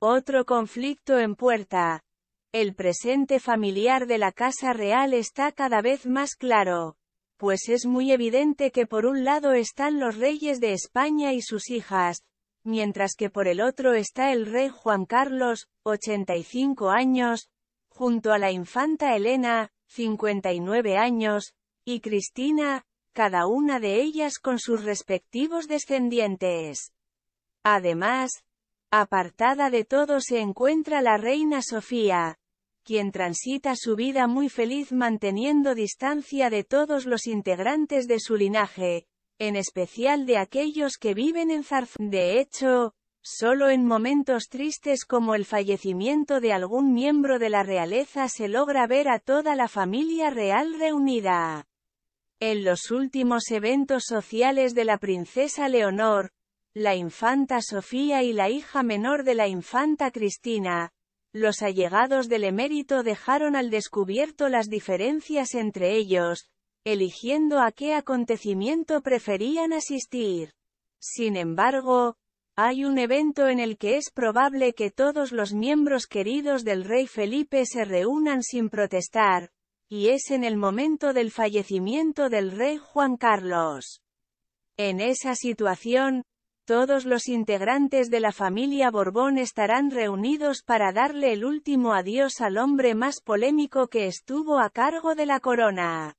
Otro conflicto en puerta. El presente familiar de la Casa Real está cada vez más claro. Pues es muy evidente que por un lado están los reyes de España y sus hijas, mientras que por el otro está el rey Juan Carlos, 85 años, junto a la infanta Elena, 59 años, y Cristina, cada una de ellas con sus respectivos descendientes. Además, Apartada de todo se encuentra la reina Sofía, quien transita su vida muy feliz manteniendo distancia de todos los integrantes de su linaje, en especial de aquellos que viven en Zarzón. De hecho, solo en momentos tristes como el fallecimiento de algún miembro de la realeza se logra ver a toda la familia real reunida. En los últimos eventos sociales de la princesa Leonor, la infanta Sofía y la hija menor de la infanta Cristina. Los allegados del emérito dejaron al descubierto las diferencias entre ellos, eligiendo a qué acontecimiento preferían asistir. Sin embargo, hay un evento en el que es probable que todos los miembros queridos del rey Felipe se reúnan sin protestar, y es en el momento del fallecimiento del rey Juan Carlos. En esa situación, todos los integrantes de la familia Borbón estarán reunidos para darle el último adiós al hombre más polémico que estuvo a cargo de la corona.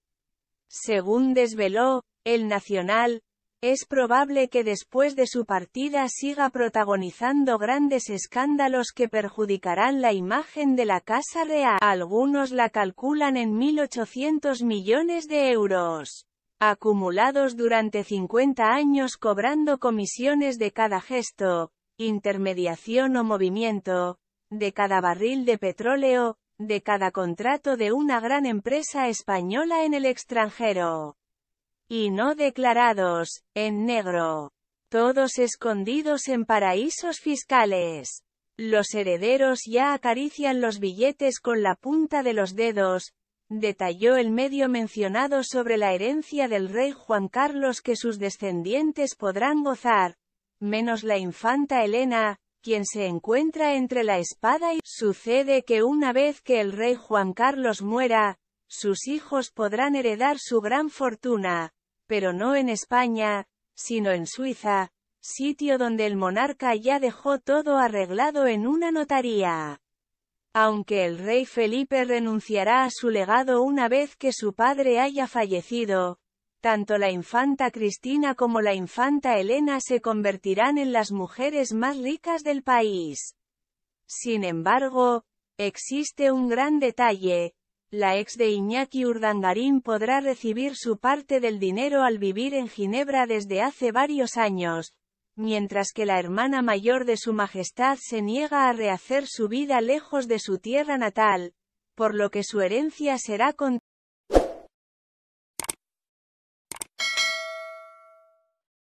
Según desveló, el Nacional, es probable que después de su partida siga protagonizando grandes escándalos que perjudicarán la imagen de la Casa Real. Algunos la calculan en 1.800 millones de euros acumulados durante 50 años cobrando comisiones de cada gesto, intermediación o movimiento, de cada barril de petróleo, de cada contrato de una gran empresa española en el extranjero. Y no declarados, en negro. Todos escondidos en paraísos fiscales. Los herederos ya acarician los billetes con la punta de los dedos, Detalló el medio mencionado sobre la herencia del rey Juan Carlos que sus descendientes podrán gozar, menos la infanta Elena, quien se encuentra entre la espada y sucede que una vez que el rey Juan Carlos muera, sus hijos podrán heredar su gran fortuna, pero no en España, sino en Suiza, sitio donde el monarca ya dejó todo arreglado en una notaría. Aunque el rey Felipe renunciará a su legado una vez que su padre haya fallecido, tanto la infanta Cristina como la infanta Elena se convertirán en las mujeres más ricas del país. Sin embargo, existe un gran detalle, la ex de Iñaki Urdangarín podrá recibir su parte del dinero al vivir en Ginebra desde hace varios años, mientras que la hermana mayor de su majestad se niega a rehacer su vida lejos de su tierra natal, por lo que su herencia será con